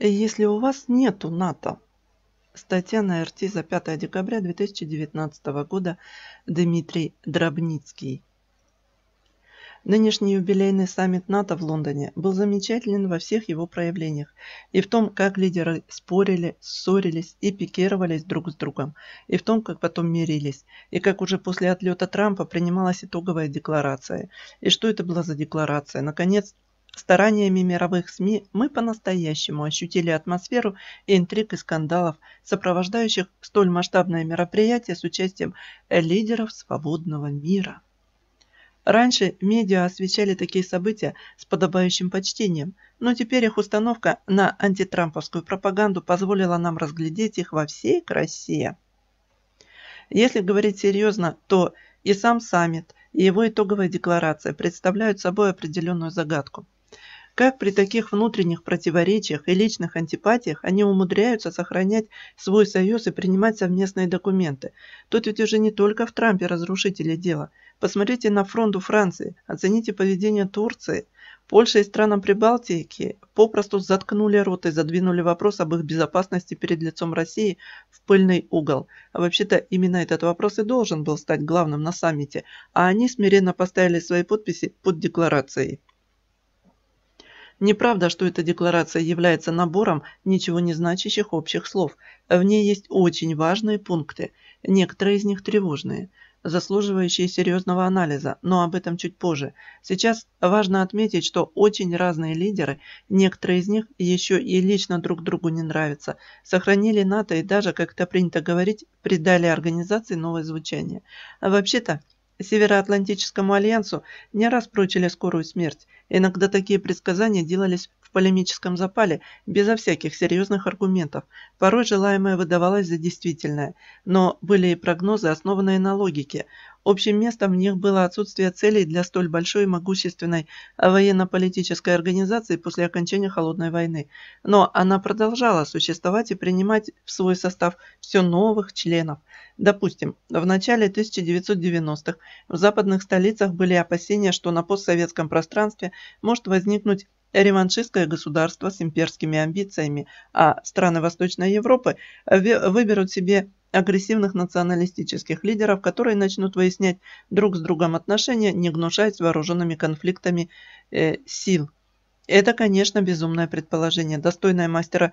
Если у вас нету НАТО, статья на РТ за 5 декабря 2019 года Дмитрий Дробницкий. Нынешний юбилейный саммит НАТО в Лондоне был замечателен во всех его проявлениях и в том, как лидеры спорили, ссорились и пикировались друг с другом, и в том, как потом мирились, и как уже после отлета Трампа принималась итоговая декларация, и что это была за декларация, наконец, Стараниями мировых СМИ мы по-настоящему ощутили атмосферу и интриг и скандалов, сопровождающих столь масштабное мероприятие с участием лидеров свободного мира. Раньше медиа освещали такие события с подобающим почтением, но теперь их установка на антитрамповскую пропаганду позволила нам разглядеть их во всей красе. Если говорить серьезно, то и сам саммит, и его итоговая декларация представляют собой определенную загадку – как при таких внутренних противоречиях и личных антипатиях они умудряются сохранять свой союз и принимать совместные документы? Тут ведь уже не только в Трампе разрушители дела. Посмотрите на фронту Франции, оцените поведение Турции. Польша и странам Прибалтики попросту заткнули рот и задвинули вопрос об их безопасности перед лицом России в пыльный угол. А вообще-то именно этот вопрос и должен был стать главным на саммите, а они смиренно поставили свои подписи под декларацией. Неправда, что эта декларация является набором ничего не значащих общих слов. В ней есть очень важные пункты, некоторые из них тревожные, заслуживающие серьезного анализа, но об этом чуть позже. Сейчас важно отметить, что очень разные лидеры, некоторые из них еще и лично друг другу не нравятся, сохранили НАТО и даже, как это принято говорить, придали организации новое звучание. А вообще-то, Североатлантическому альянсу не раз прочили скорую смерть. Иногда такие предсказания делались в полемическом запале, безо всяких серьезных аргументов. Порой желаемое выдавалось за действительное. Но были и прогнозы, основанные на логике. Общим местом в них было отсутствие целей для столь большой и могущественной военно-политической организации после окончания Холодной войны. Но она продолжала существовать и принимать в свой состав все новых членов. Допустим, в начале 1990-х в западных столицах были опасения, что на постсоветском пространстве может возникнуть реваншистское государство с имперскими амбициями, а страны Восточной Европы выберут себе агрессивных националистических лидеров, которые начнут выяснять друг с другом отношения, не гнушаясь вооруженными конфликтами э, сил. Это, конечно, безумное предположение, достойное мастера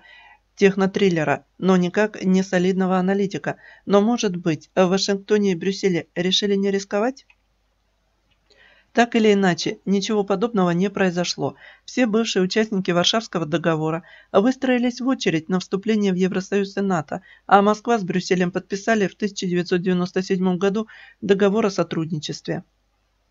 технотриллера, но никак не солидного аналитика. Но, может быть, в Вашингтоне и Брюсселе решили не рисковать? Так или иначе, ничего подобного не произошло. Все бывшие участники Варшавского договора выстроились в очередь на вступление в Евросоюз и НАТО, а Москва с Брюсселем подписали в 1997 году договор о сотрудничестве.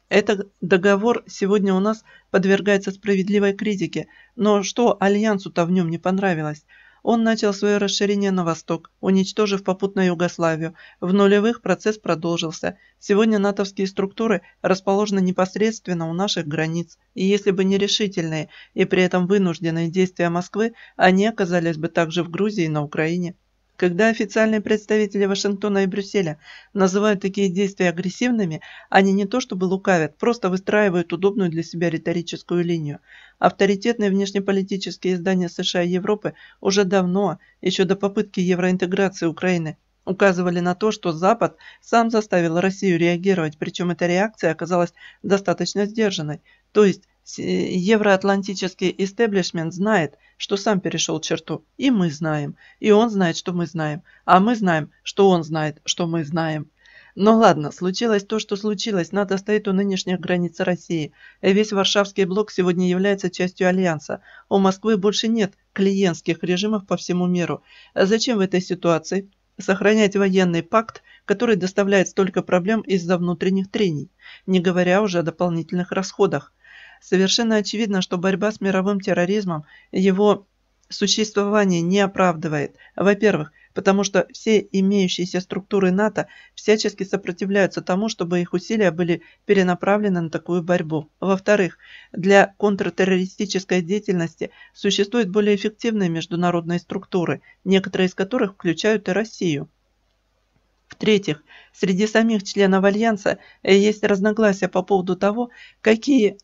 Этот договор сегодня у нас подвергается справедливой критике, но что Альянсу-то в нем не понравилось – он начал свое расширение на восток, уничтожив попутно Югославию. В нулевых процесс продолжился. Сегодня натовские структуры расположены непосредственно у наших границ, и если бы не решительные и при этом вынужденные действия Москвы, они оказались бы также в Грузии и на Украине. Когда официальные представители Вашингтона и Брюсселя называют такие действия агрессивными, они не то чтобы лукавят, просто выстраивают удобную для себя риторическую линию. Авторитетные внешнеполитические издания США и Европы уже давно, еще до попытки евроинтеграции Украины, указывали на то, что Запад сам заставил Россию реагировать, причем эта реакция оказалась достаточно сдержанной, то есть Э, евроатлантический истеблишмент знает, что сам перешел черту, и мы знаем, и он знает, что мы знаем, а мы знаем, что он знает, что мы знаем. Но ладно, случилось то, что случилось. НАТО стоит у нынешних границ России. Весь Варшавский блок сегодня является частью Альянса. У Москвы больше нет клиентских режимов по всему миру. Зачем в этой ситуации сохранять военный пакт, который доставляет столько проблем из-за внутренних трений, не говоря уже о дополнительных расходах? Совершенно очевидно, что борьба с мировым терроризмом его существование не оправдывает. Во-первых, потому что все имеющиеся структуры НАТО всячески сопротивляются тому, чтобы их усилия были перенаправлены на такую борьбу. Во-вторых, для контртеррористической деятельности существуют более эффективные международные структуры, некоторые из которых включают и Россию. В-третьих, среди самих членов Альянса есть разногласия по поводу того, какие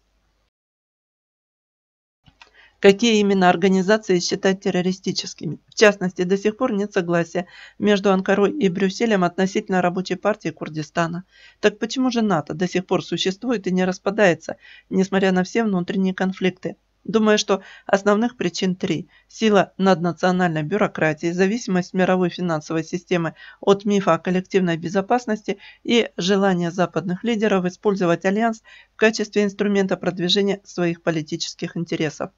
какие именно организации считать террористическими. В частности, до сих пор нет согласия между Анкарой и Брюсселем относительно рабочей партии Курдистана. Так почему же НАТО до сих пор существует и не распадается, несмотря на все внутренние конфликты? Думаю, что основных причин три. Сила наднациональной бюрократии, зависимость мировой финансовой системы от мифа о коллективной безопасности и желание западных лидеров использовать альянс в качестве инструмента продвижения своих политических интересов.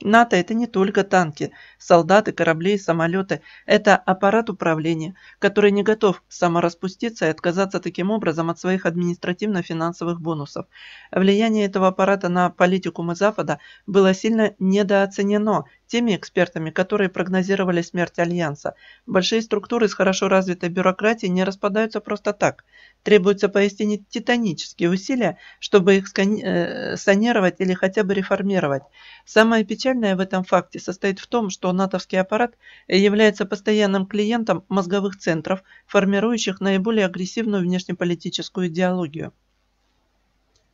НАТО – это не только танки, солдаты, корабли и самолеты. Это аппарат управления, который не готов самораспуститься и отказаться таким образом от своих административно-финансовых бонусов. Влияние этого аппарата на политику мы Запада было сильно недооценено теми экспертами, которые прогнозировали смерть Альянса. Большие структуры с хорошо развитой бюрократией не распадаются просто так. Требуются поистине титанические усилия, чтобы их э, санировать или хотя бы реформировать. Самое печальное печальное в этом факте состоит в том, что натовский аппарат является постоянным клиентом мозговых центров, формирующих наиболее агрессивную внешнеполитическую идеологию.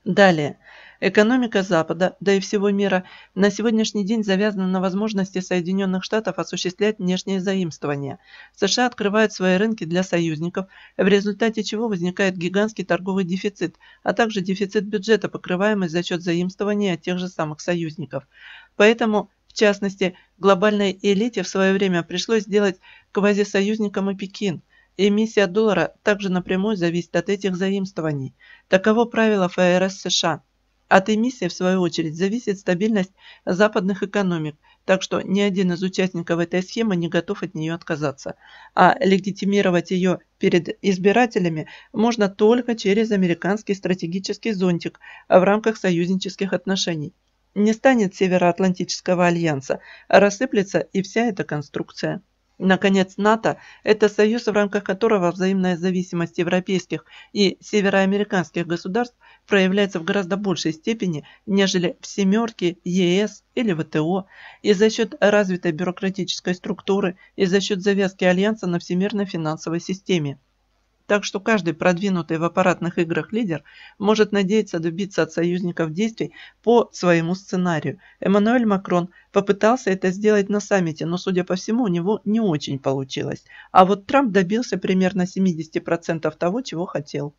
Далее. Экономика Запада, да и всего мира, на сегодняшний день завязана на возможности Соединенных Штатов осуществлять внешнее заимствование. США открывают свои рынки для союзников, в результате чего возникает гигантский торговый дефицит, а также дефицит бюджета, покрываемый за счет заимствования от тех же самых союзников. Поэтому в частности, глобальной элите в свое время пришлось сделать квазисоюзником и Пекин. Эмиссия доллара также напрямую зависит от этих заимствований. Таково правило ФРС США – от эмиссии, в свою очередь, зависит стабильность западных экономик, так что ни один из участников этой схемы не готов от нее отказаться. А легитимировать ее перед избирателями можно только через американский стратегический зонтик в рамках союзнических отношений. Не станет Североатлантического альянса, рассыплется и вся эта конструкция наконец, НАТО – это союз, в рамках которого взаимная зависимость европейских и североамериканских государств проявляется в гораздо большей степени, нежели в «семерке», ЕС или ВТО, и за счет развитой бюрократической структуры, и за счет завязки Альянса на всемирной финансовой системе. Так что каждый продвинутый в аппаратных играх лидер может надеяться добиться от союзников действий по своему сценарию. Эммануэль Макрон попытался это сделать на саммите, но, судя по всему, у него не очень получилось. А вот Трамп добился примерно 70% того, чего хотел.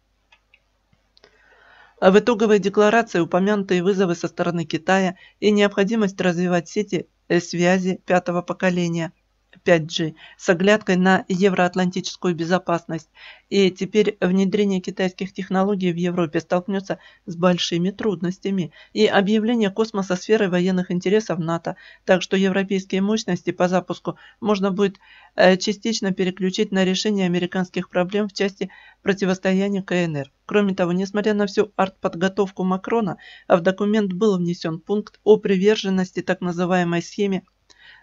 В итоговой декларации упомянутые вызовы со стороны Китая и необходимость развивать сети э, связи пятого поколения – 5G с оглядкой на евроатлантическую безопасность. И теперь внедрение китайских технологий в Европе столкнется с большими трудностями и объявление космоса сферой военных интересов НАТО. Так что европейские мощности по запуску можно будет э, частично переключить на решение американских проблем в части противостояния КНР. Кроме того, несмотря на всю артподготовку Макрона, в документ был внесен пункт о приверженности так называемой схеме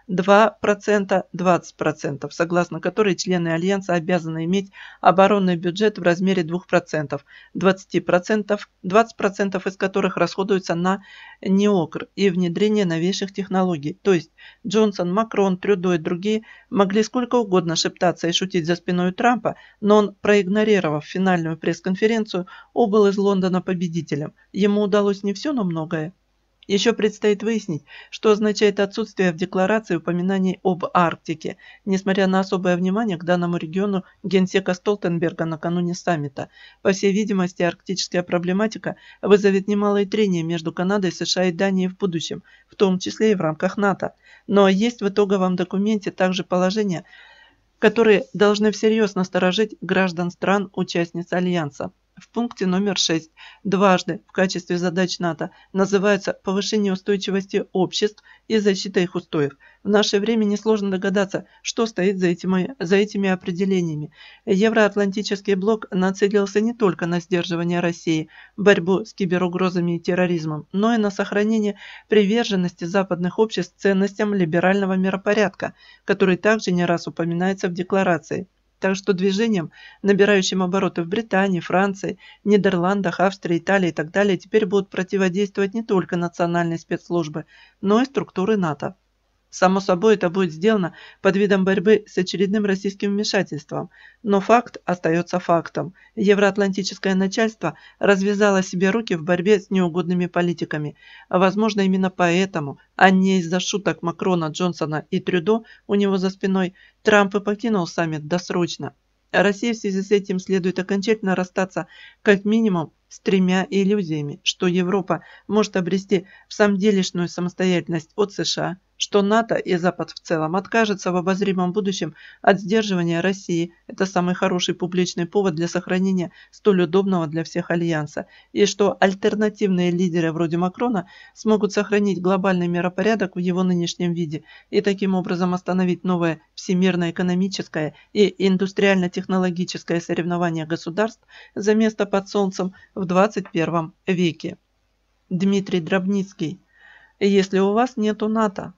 2%, 20%, согласно которой члены Альянса обязаны иметь оборонный бюджет в размере 2%, 20%, 20% из которых расходуются на НИОКР и внедрение новейших технологий. То есть Джонсон, Макрон, Трюдо и другие могли сколько угодно шептаться и шутить за спиной Трампа, но он, проигнорировав финальную пресс-конференцию, убыл из Лондона победителем. Ему удалось не все, но многое. Еще предстоит выяснить, что означает отсутствие в декларации упоминаний об Арктике, несмотря на особое внимание к данному региону генсека Столтенберга накануне саммита. По всей видимости, арктическая проблематика вызовет немалые трения между Канадой, США и Данией в будущем, в том числе и в рамках НАТО. Но есть в итоговом документе также положения, которые должны всерьез насторожить граждан стран-участниц Альянса в пункте номер 6 дважды в качестве задач НАТО называются повышение устойчивости обществ и защита их устоев. В наше время несложно догадаться, что стоит за этими, за этими определениями. Евроатлантический блок нацелился не только на сдерживание России, борьбу с киберугрозами и терроризмом, но и на сохранение приверженности западных обществ ценностям либерального миропорядка, который также не раз упоминается в декларации так что движением, набирающим обороты в Британии, Франции, Нидерландах, Австрии, Италии и так далее, теперь будут противодействовать не только национальные спецслужбы, но и структуры НАТО. Само собой, это будет сделано под видом борьбы с очередным российским вмешательством, но факт остается фактом. Евроатлантическое начальство развязало себе руки в борьбе с неугодными политиками. Возможно, именно поэтому, а не из-за шуток Макрона, Джонсона и Трюдо у него за спиной, Трамп и покинул саммит досрочно. России в связи с этим следует окончательно расстаться как минимум с тремя иллюзиями, что Европа может обрести в самом делешную самостоятельность от США, что НАТО и Запад в целом откажется в обозримом будущем от сдерживания России. Это самый хороший публичный повод для сохранения столь удобного для всех альянса. И что альтернативные лидеры вроде Макрона смогут сохранить глобальный миропорядок в его нынешнем виде и таким образом остановить новое всемирное экономическое и индустриально-технологическое соревнование государств за место под солнцем в 21 веке. Дмитрий Дробницкий. Если у вас нету НАТО,